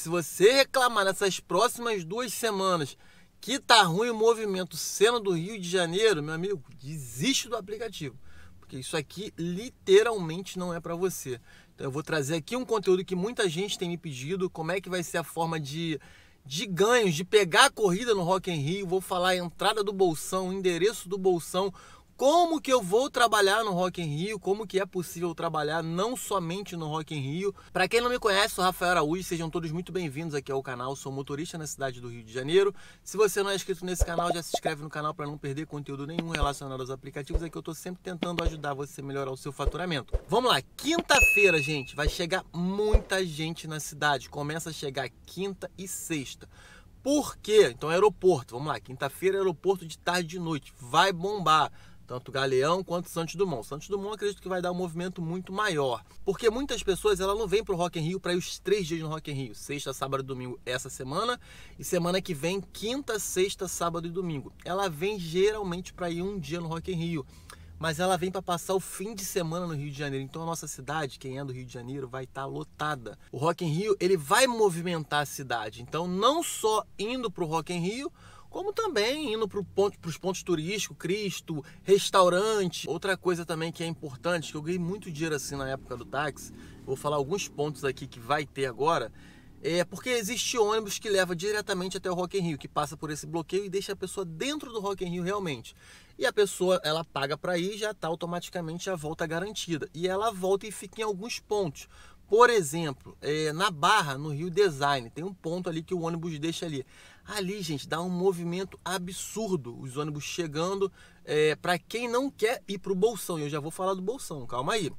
se você reclamar nessas próximas duas semanas que tá ruim o movimento sendo do Rio de Janeiro, meu amigo, desiste do aplicativo, porque isso aqui literalmente não é para você. Então eu vou trazer aqui um conteúdo que muita gente tem me pedido, como é que vai ser a forma de de ganhos, de pegar a corrida no Rock in Rio, vou falar a entrada do bolsão, o endereço do bolsão, como que eu vou trabalhar no Rock in Rio, como que é possível trabalhar não somente no Rock in Rio. Para quem não me conhece, sou Rafael Araújo, sejam todos muito bem-vindos aqui ao canal. Sou motorista na cidade do Rio de Janeiro. Se você não é inscrito nesse canal, já se inscreve no canal para não perder conteúdo nenhum relacionado aos aplicativos, é que eu estou sempre tentando ajudar você a melhorar o seu faturamento. Vamos lá, quinta-feira, gente, vai chegar muita gente na cidade. Começa a chegar quinta e sexta. Por quê? Então, aeroporto, vamos lá, quinta-feira, aeroporto de tarde e de noite, vai bombar tanto Galeão quanto Santos Dumont. Santos Dumont acredito que vai dar um movimento muito maior, porque muitas pessoas ela não vem para o Rock in Rio para ir os três dias no Rock in Rio, sexta, sábado e domingo essa semana e semana que vem quinta, sexta, sábado e domingo. Ela vem geralmente para ir um dia no Rock in Rio, mas ela vem para passar o fim de semana no Rio de Janeiro. Então a nossa cidade, quem é do Rio de Janeiro, vai estar tá lotada. O Rock in Rio ele vai movimentar a cidade. Então não só indo para o Rock in Rio como também indo para ponto, os pontos turísticos, Cristo, restaurante. Outra coisa também que é importante, que eu ganhei muito dinheiro assim na época do táxi, vou falar alguns pontos aqui que vai ter agora, é porque existe ônibus que leva diretamente até o Rock in Rio, que passa por esse bloqueio e deixa a pessoa dentro do Rock in Rio realmente. E a pessoa, ela paga para ir, já está automaticamente a volta garantida. E ela volta e fica em alguns pontos. Por exemplo, é, na Barra, no Rio Design, tem um ponto ali que o ônibus deixa ali. Ali, gente, dá um movimento absurdo. Os ônibus chegando é, para quem não quer ir para o Bolsão. eu já vou falar do Bolsão, calma aí.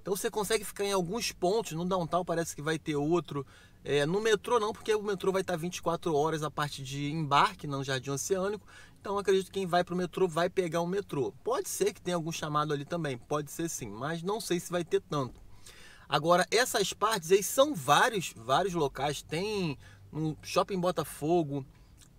Então você consegue ficar em alguns pontos, no downtown parece que vai ter outro. É, no metrô não, porque o metrô vai tá estar 24 horas a parte de embarque no Jardim Oceânico. Então acredito que quem vai para o metrô vai pegar o metrô. Pode ser que tenha algum chamado ali também, pode ser sim, mas não sei se vai ter tanto. Agora, essas partes aí são vários, vários locais. Tem no Shopping Botafogo,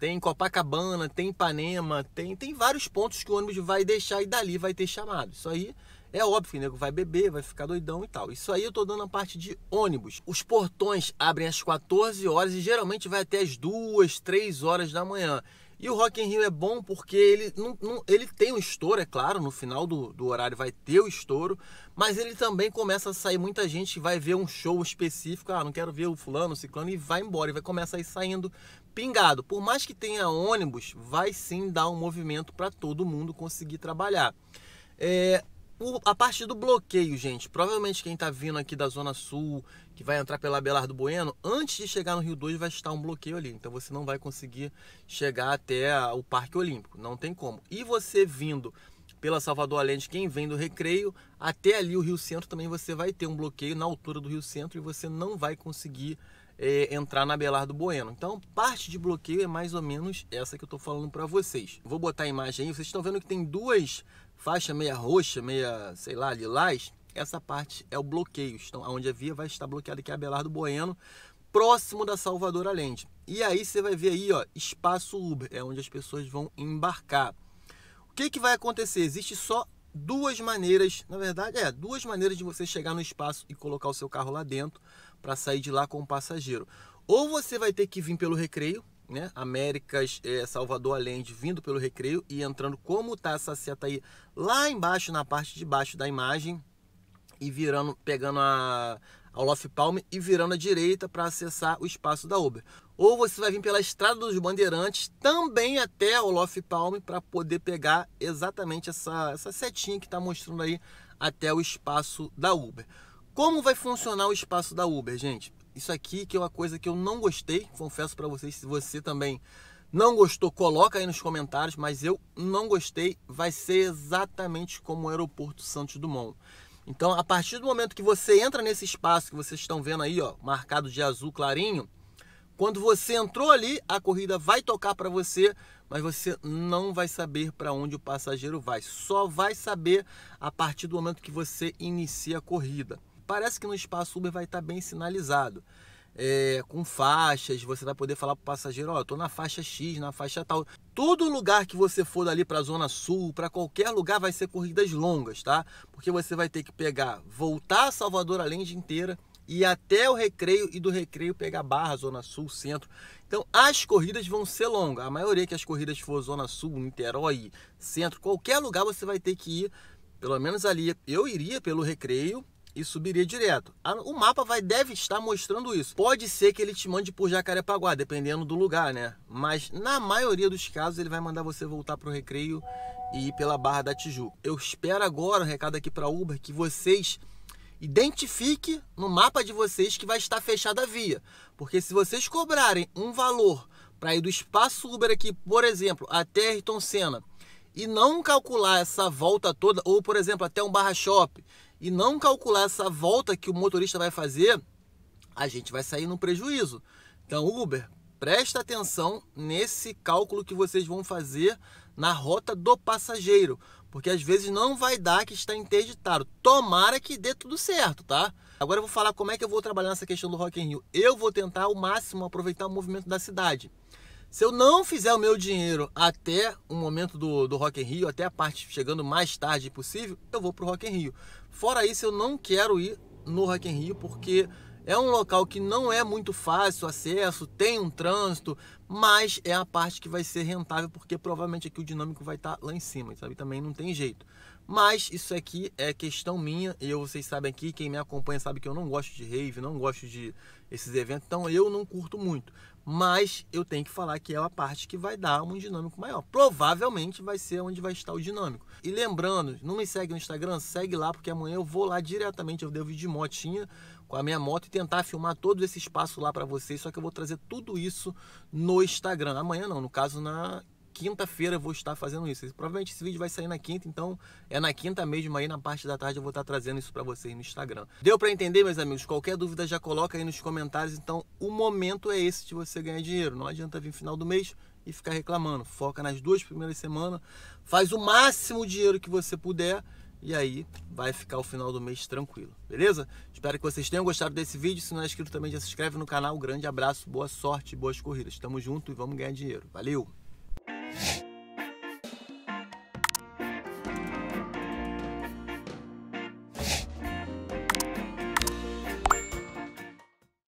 tem Copacabana, tem Ipanema, tem, tem vários pontos que o ônibus vai deixar e dali vai ter chamado. Isso aí é óbvio que o nego vai beber, vai ficar doidão e tal. Isso aí eu tô dando a parte de ônibus. Os portões abrem às 14 horas e geralmente vai até às 2, 3 horas da manhã. E o Rock in Rio é bom porque ele, não, não, ele tem um estouro, é claro, no final do, do horário vai ter o estouro, mas ele também começa a sair muita gente, vai ver um show específico, ah, não quero ver o fulano, o ciclano, e vai embora, e vai começar a ir saindo, Pingado, por mais que tenha ônibus, vai sim dar um movimento para todo mundo conseguir trabalhar. É, a partir do bloqueio, gente, provavelmente quem está vindo aqui da Zona Sul, que vai entrar pela Belardo Bueno, antes de chegar no Rio 2 vai estar um bloqueio ali. Então você não vai conseguir chegar até o Parque Olímpico, não tem como. E você vindo pela Salvador Allende, quem vem do Recreio, até ali o Rio Centro também você vai ter um bloqueio na altura do Rio Centro e você não vai conseguir é, entrar na do Bueno. Então, parte de bloqueio é mais ou menos essa que eu estou falando para vocês. Vou botar a imagem aí, vocês estão vendo que tem duas faixas meia roxa, meia, sei lá, lilás. Essa parte é o bloqueio, então, onde a via vai estar bloqueada, aqui é a do Bueno, próximo da Salvador Allende. E aí você vai ver aí, ó, espaço Uber, é onde as pessoas vão embarcar. O que, que vai acontecer? Existe só duas maneiras, na verdade, é, duas maneiras de você chegar no espaço e colocar o seu carro lá dentro para sair de lá como passageiro. Ou você vai ter que vir pelo recreio, né? Américas, é, Salvador Allende, vindo pelo recreio e entrando como tá essa seta aí lá embaixo, na parte de baixo da imagem, e virando, pegando a, a Olaf Palme e virando à direita para acessar o espaço da Uber. Ou você vai vir pela Estrada dos Bandeirantes, também até o Olof Palme, para poder pegar exatamente essa, essa setinha que está mostrando aí até o espaço da Uber. Como vai funcionar o espaço da Uber, gente? Isso aqui que é uma coisa que eu não gostei, confesso para vocês, se você também não gostou, coloca aí nos comentários, mas eu não gostei, vai ser exatamente como o aeroporto Santos Dumont. Então, a partir do momento que você entra nesse espaço que vocês estão vendo aí, ó, marcado de azul clarinho, quando você entrou ali, a corrida vai tocar para você, mas você não vai saber para onde o passageiro vai. Só vai saber a partir do momento que você inicia a corrida. Parece que no espaço Uber vai estar tá bem sinalizado. É, com faixas, você vai poder falar para o passageiro, ó, oh, tô na faixa X, na faixa tal. Todo lugar que você for dali para a zona sul, para qualquer lugar vai ser corridas longas, tá? Porque você vai ter que pegar, voltar a Salvador a lente inteira e até o recreio e do recreio pegar Barra, zona sul, centro. Então as corridas vão ser longas. A maioria que as corridas for zona sul, Niterói, centro, qualquer lugar você vai ter que ir pelo menos ali eu iria pelo recreio e subiria direto. O mapa vai deve estar mostrando isso. Pode ser que ele te mande por Jacarepaguá, dependendo do lugar, né? Mas na maioria dos casos ele vai mandar você voltar para o recreio e ir pela Barra da Tijuca. Eu espero agora, um recado aqui para Uber, que vocês identifiquem no mapa de vocês que vai estar fechada a via. Porque se vocês cobrarem um valor para ir do espaço Uber aqui, por exemplo, até Ayrton Senna, e não calcular essa volta toda, ou por exemplo, até um barra shop e não calcular essa volta que o motorista vai fazer, a gente vai sair num prejuízo. Então, Uber, presta atenção nesse cálculo que vocês vão fazer na rota do passageiro, porque às vezes não vai dar que está interditado. Tomara que dê tudo certo, tá? Agora eu vou falar como é que eu vou trabalhar nessa questão do Rock in Rio. Eu vou tentar ao máximo aproveitar o movimento da cidade. Se eu não fizer o meu dinheiro até o momento do, do Rock in Rio, até a parte chegando mais tarde possível, eu vou pro Rock in Rio. Fora isso, eu não quero ir no Rock in Rio porque é um local que não é muito fácil o acesso, tem um trânsito, mas é a parte que vai ser rentável porque provavelmente aqui o dinâmico vai estar tá lá em cima, sabe? Também não tem jeito. Mas isso aqui é questão minha. Eu, vocês sabem aqui, quem me acompanha sabe que eu não gosto de rave, não gosto de esses eventos, então eu não curto muito mas eu tenho que falar que é a parte que vai dar um dinâmico maior. Provavelmente vai ser onde vai estar o dinâmico. E lembrando, não me segue no Instagram, segue lá, porque amanhã eu vou lá diretamente, eu devo ir de motinha com a minha moto e tentar filmar todo esse espaço lá para vocês, só que eu vou trazer tudo isso no Instagram. Amanhã não, no caso na quinta-feira vou estar fazendo isso. Provavelmente esse vídeo vai sair na quinta, então é na quinta mesmo aí na parte da tarde eu vou estar trazendo isso para vocês no Instagram. Deu para entender, meus amigos? Qualquer dúvida já coloca aí nos comentários. Então o momento é esse de você ganhar dinheiro. Não adianta vir final do mês e ficar reclamando. Foca nas duas primeiras semanas, faz o máximo dinheiro que você puder e aí vai ficar o final do mês tranquilo, beleza? Espero que vocês tenham gostado desse vídeo. Se não é inscrito também já se inscreve no canal. Grande abraço, boa sorte, boas corridas. Tamo junto e vamos ganhar dinheiro. Valeu! Bye.